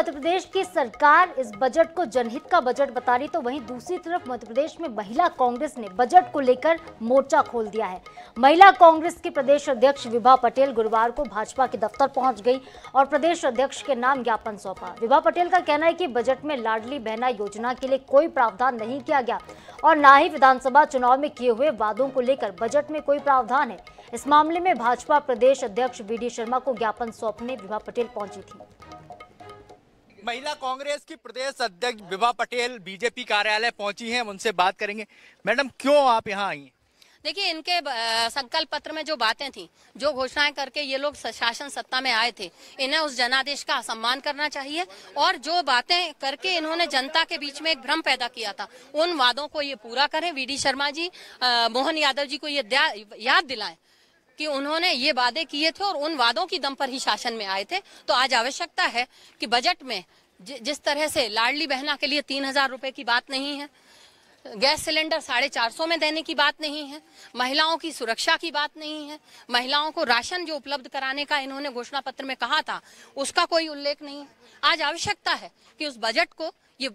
मध्य प्रदेश की सरकार इस बजट को जनहित का बजट बता रही तो वहीं दूसरी तरफ मध्य प्रदेश में महिला कांग्रेस ने बजट को लेकर मोर्चा खोल दिया है महिला कांग्रेस की प्रदेश अध्यक्ष विभा पटेल गुरुवार को भाजपा के दफ्तर पहुंच गई और प्रदेश अध्यक्ष के नाम ज्ञापन सौंपा विभा पटेल का कहना है कि बजट में लाडली बहना योजना के लिए कोई प्रावधान नहीं किया गया और न ही विधानसभा चुनाव में किए हुए वादों को लेकर बजट में कोई प्रावधान है इस मामले में भाजपा प्रदेश अध्यक्ष बी शर्मा को ज्ञापन सौंपने विभा पटेल पहुंची थी महिला कांग्रेस की प्रदेश अध्यक्ष विभा पटेल बीजेपी कार्यालय पहुंची हैं उनसे बात करेंगे मैडम क्यों आप यहाँ आई देखिए इनके संकल्प पत्र में जो बातें थी जो घोषणाएं करके ये लोग शासन सत्ता में आए थे इन्हें उस जनादेश का सम्मान करना चाहिए और जो बातें करके इन्होंने जनता के बीच में एक भ्रम पैदा किया था उन वादों को ये पूरा करें वी शर्मा जी मोहन यादव जी को ये याद दिलाएं कि उन्होंने ये वादे किए थे और उन वादों की दम पर ही शासन में आए थे तो आज आवश्यकता है कि बजट में जिस तरह से लाडली बहना के लिए तीन हजार रूपए की बात नहीं है गैस सिलेंडर साढ़े चार सौ में देने की बात नहीं है महिलाओं की सुरक्षा की बात नहीं है महिलाओं को राशन जो उपलब्ध कराने का इन्होंने घोषणा पत्र में कहा था उसका कोई उल्लेख नहीं है आज आवश्यकता है कि उस बजट को ये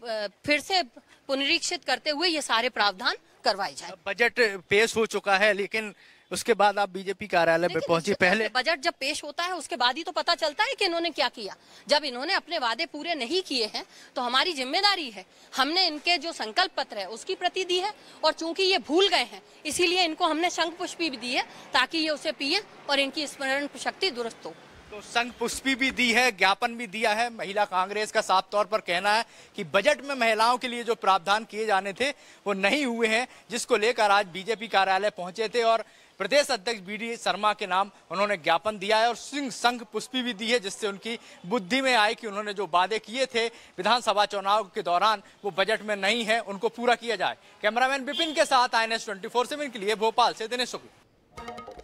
फिर से पुनरीक्षित करते हुए ये सारे प्रावधान करवाए जाए बजट पेश हो चुका है लेकिन उसके बाद आप बीजेपी कार्यालय में पहुंची पहले बजट जब पेश होता है उसके बाद ही तो पता चलता है कि इन्होंने क्या किया जब इन्होंने अपने वादे पूरे नहीं किए हैं तो हमारी जिम्मेदारी है हमने इनके जो संकल्प पत्र है उसकी प्रति दी है और चूंकि ये भूल गए हैं इसीलिए इनको हमने शंख पुष्पी भी दी है ताकि ये उसे पिए और इनकी स्मरण शक्ति दुरुस्त हो तो संघ पुष्पी भी दी है ज्ञापन भी दिया है महिला कांग्रेस का साफ तौर पर कहना है कि बजट में महिलाओं के लिए जो प्रावधान किए जाने थे वो नहीं हुए हैं जिसको लेकर आज बीजेपी कार्यालय पहुंचे थे और प्रदेश अध्यक्ष बी शर्मा के नाम उन्होंने ज्ञापन दिया है और सिंह संघ पुष्पी भी दी है जिससे उनकी बुद्धि में आए कि उन्होंने जो वादे किए थे विधानसभा चुनाव के दौरान वो बजट में नहीं है उनको पूरा किया जाए कैमरामैन बिपिन के साथ आई एन एस ट्वेंटी के लिए भोपाल से दिनेश शुक्ला